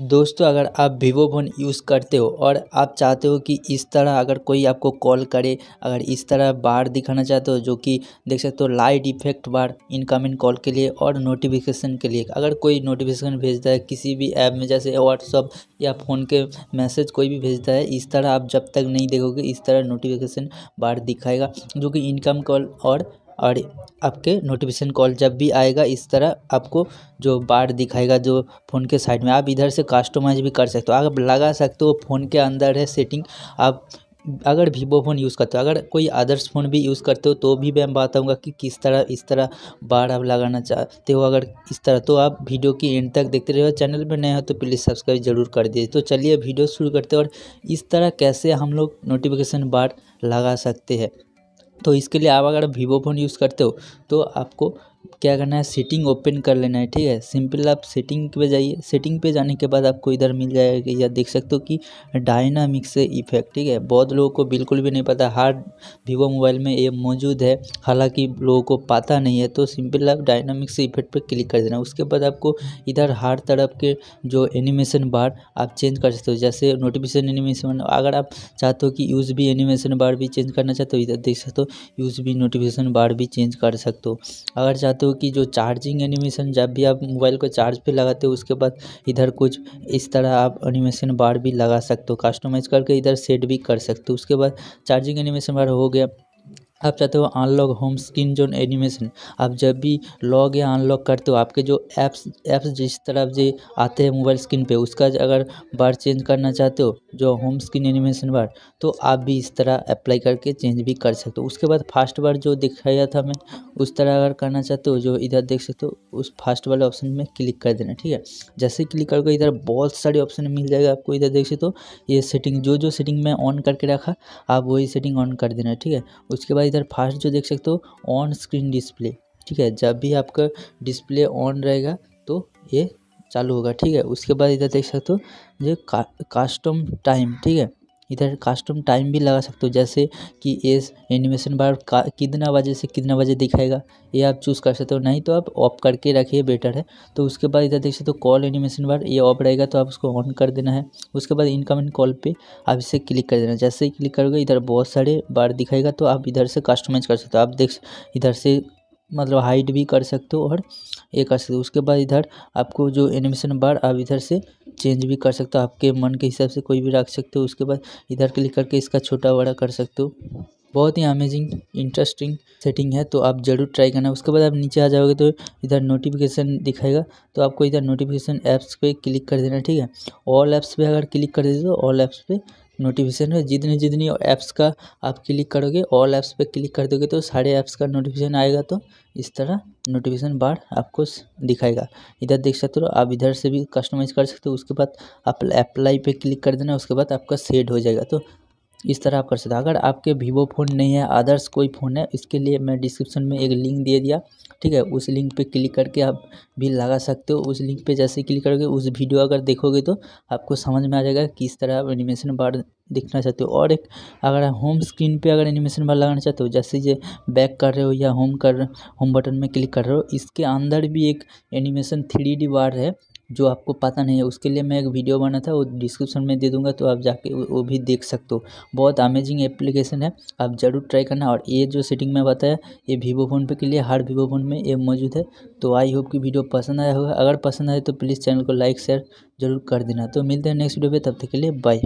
दोस्तों अगर आप वीवो फ़ोन यूज़ करते हो और आप चाहते हो कि इस तरह अगर कोई आपको कॉल करे अगर इस तरह बार दिखाना चाहते हो जो कि देख सकते हो लाइट इफेक्ट बार इनकमिंग कॉल के लिए और नोटिफिकेशन के लिए अगर कोई नोटिफिकेशन भेजता है किसी भी ऐप में जैसे व्हाट्सअप या फ़ोन के मैसेज कोई भी भेजता है इस तरह आप जब तक नहीं देखोगे इस तरह नोटिफिकेशन बार दिखाएगा जो कि इनकम कॉल और और आपके नोटिफिकेशन कॉल जब भी आएगा इस तरह आपको जो बार दिखाएगा जो फ़ोन के साइड में आप इधर से कस्टमाइज भी कर सकते हो आप लगा सकते हो फ़ोन के अंदर है सेटिंग आप अगर वीवो फ़ोन यूज़ करते हो अगर कोई अदर्स फ़ोन भी यूज़ करते हो तो भी मैं बताऊंगा कि किस तरह इस तरह बार आप लगाना चाहते हो अगर इस तरह तो आप वीडियो की एंड तक देखते रहो चैनल पर नए हो तो प्लीज़ सब्सक्राइब जरूर कर दीजिए तो चलिए वीडियो शुरू करते हैं और इस तरह कैसे हम लोग नोटिफिकेशन बार लगा सकते हैं तो इसके लिए आप अगर वीवो फ़ोन यूज़ करते हो तो आपको क्या करना है सेटिंग ओपन कर लेना है ठीक है सिंपल आप सेटिंग पे जाइए सेटिंग पे जाने के बाद आपको इधर मिल जाएगा या देख सकते हो कि डायनामिक्स इफेक्ट ठीक है बहुत लोगों को बिल्कुल भी नहीं पता हार्ड वीवो मोबाइल में ये मौजूद है हालांकि लोगों को पता नहीं है तो सिंपल आप डायनामिक्स इफेक्ट पर क्लिक कर देना उसके बाद आपको इधर हर तरफ के जो एनिमेशन बार आप चेंज कर सकते हो जैसे नोटिफिकेशन एनिमेशन अगर आप चाहते हो कि यूज़ भी एनिमेशन बार भी चेंज करना चाहते हो इधर देख सकते हो यूज़ भी नोटिफिकेशन बार भी चेंज कर सकते हो अगर चाहते सकते हो कि जो चार्जिंग एनिमेशन जब भी आप मोबाइल को चार्ज पे लगाते हो उसके बाद इधर कुछ इस तरह आप एनिमेशन बार भी लगा सकते हो कस्टमाइज करके इधर सेट भी कर सकते हो उसके बाद चार्जिंग एनिमेशन बार हो गया आप चाहते हो unlock home screen zone animation आप जब भी लॉग या अनलॉक करते हो आपके जो ऐप्स ऐप्स जिस तरह जो आते हैं मोबाइल स्क्रीन पे उसका अगर बार चेंज करना चाहते हो जो होम स्क्रीन एनिमेशन बार तो आप भी इस तरह अप्लाई करके चेंज भी कर सकते हो उसके बाद फास्ट बार जो दिखाया था मैं उस तरह अगर करना चाहते हो जो इधर देख सकते हो उस फास्ट वाले ऑप्शन में क्लिक कर देना ठीक है जैसे क्लिक करोगे इधर बहुत सारे ऑप्शन मिल जाएगा आपको इधर देख सकते हो ये सेटिंग जो जो सेटिंग मैं ऑन करके रखा आप वही सेटिंग ऑन कर देना ठीक है उसके बाद इधर फास्ट जो देख सकते हो ऑन स्क्रीन डिस्प्ले ठीक है जब भी आपका डिस्प्ले ऑन रहेगा तो ये चालू होगा ठीक है उसके बाद इधर देख सकते हो जो का, कास्टम टाइम ठीक है इधर कास्टम टाइम भी लगा सकते हो जैसे कि ये एनिमेशन बार कितना बजे से कितना बजे दिखाएगा ये आप चूज़ कर सकते हो नहीं तो आप ऑफ करके रखिए बेटर है तो उसके बाद इधर देख सकते हो कॉल एनिमेशन बार ये ऑफ रहेगा तो आप उसको ऑन कर देना है उसके बाद इनकमिंग कॉल पे आप इसे क्लिक कर देना जैसे ही क्लिक करोगे इधर बहुत सारे बार दिखाएगा तो आप इधर से कस्टमाइज कर सकते हो आप देख इधर से मतलब हाइड भी कर सकते हो और ये कर सकते हो उसके बाद इधर आपको जो एनिमेशन बार आप इधर से चेंज भी कर सकते हो आपके मन के हिसाब से कोई भी रख सकते हो उसके बाद इधर क्लिक करके इसका छोटा बड़ा कर सकते हो बहुत ही अमेजिंग इंटरेस्टिंग सेटिंग है तो आप जरूर ट्राई करना उसके बाद आप नीचे आ जाओगे तो इधर नोटिफिकेशन दिखाएगा तो आपको इधर नोटिफिकेशन ऐप्स पे क्लिक कर देना ठीक है ऑल ऐप्स पे अगर क्लिक कर देते तो ऑल ऐप्स पे नोटिफिकेशन है जितने जितनी ऐप्स का आप क्लिक करोगे ऑल ऐप्स पे क्लिक कर दोगे तो सारे ऐप्स का नोटिफिकेशन आएगा तो इस तरह नोटिफिकेशन बार आपको दिखाएगा इधर देख सकते हो आप इधर से भी कस्टमाइज कर सकते हो उसके बाद आप अप्लाई पे क्लिक कर देना उसके बाद आपका सेट हो जाएगा तो इस तरह आप कर सकते हो अगर आपके वीवो फ़ोन नहीं है अदर्स कोई फ़ोन है इसके लिए मैं डिस्क्रिप्शन में एक लिंक दे दिया ठीक है उस लिंक पे क्लिक करके आप भी लगा सकते हो उस लिंक पे जैसे क्लिक करोगे उस वीडियो अगर देखोगे तो आपको समझ में आ जाएगा किस तरह आप एनिमेशन बार देखना चाहते हो और एक अगर होम स्क्रीन पे अगर एनिमेशन बार लगाना चाहते हो जैसे ये बैक कर रहे हो या होम कर होम बटन में क्लिक कर रहे हो इसके अंदर भी एक एनिमेशन थ्री बार है जो आपको पता नहीं है उसके लिए मैं एक वीडियो बना था वो डिस्क्रिप्शन में दे दूंगा तो आप जाके वो भी देख सकते हो बहुत अमेजिंग एप्लीकेशन है आप ज़रूर ट्राई करना और ये जो सेटिंग में बताया ये वीवो फ़ोन पे के लिए हर वीवो फ़ोन में ये मौजूद है तो आई होप कि वीडियो पसंद आया होगा अगर पसंद आए तो प्लीज़ चैनल को लाइक शेयर जरूर कर देना तो मिलते हैं नेक्स्ट वीडियो पर तब तक के लिए बाय